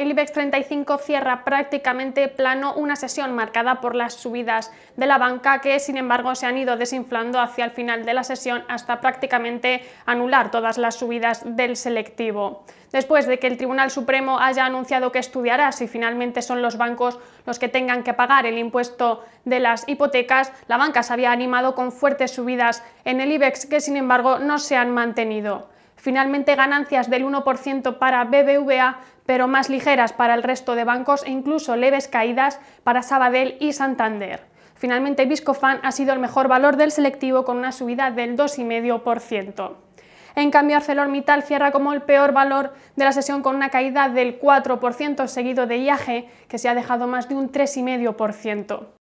el IBEX 35 cierra prácticamente plano una sesión marcada por las subidas de la banca que sin embargo se han ido desinflando hacia el final de la sesión hasta prácticamente anular todas las subidas del selectivo. Después de que el Tribunal Supremo haya anunciado que estudiará si finalmente son los bancos los que tengan que pagar el impuesto de las hipotecas, la banca se había animado con fuertes subidas en el IBEX que sin embargo no se han mantenido. Finalmente ganancias del 1% para BBVA, pero más ligeras para el resto de bancos e incluso leves caídas para Sabadell y Santander. Finalmente, Viscofan ha sido el mejor valor del selectivo con una subida del 2,5%. En cambio, ArcelorMittal cierra como el peor valor de la sesión con una caída del 4%, seguido de IAG, que se ha dejado más de un 3,5%.